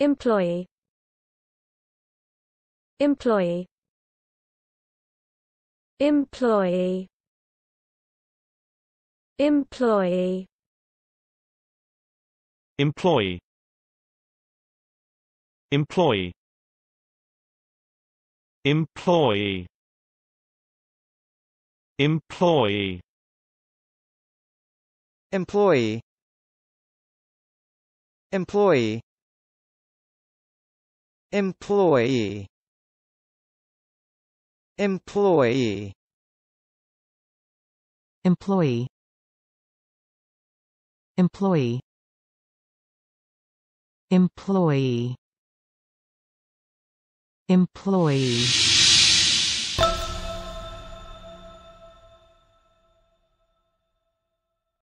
Employee Employee Employee Employee Employee Employee Employee Employee Employee Employee employee employee employee employee employee employee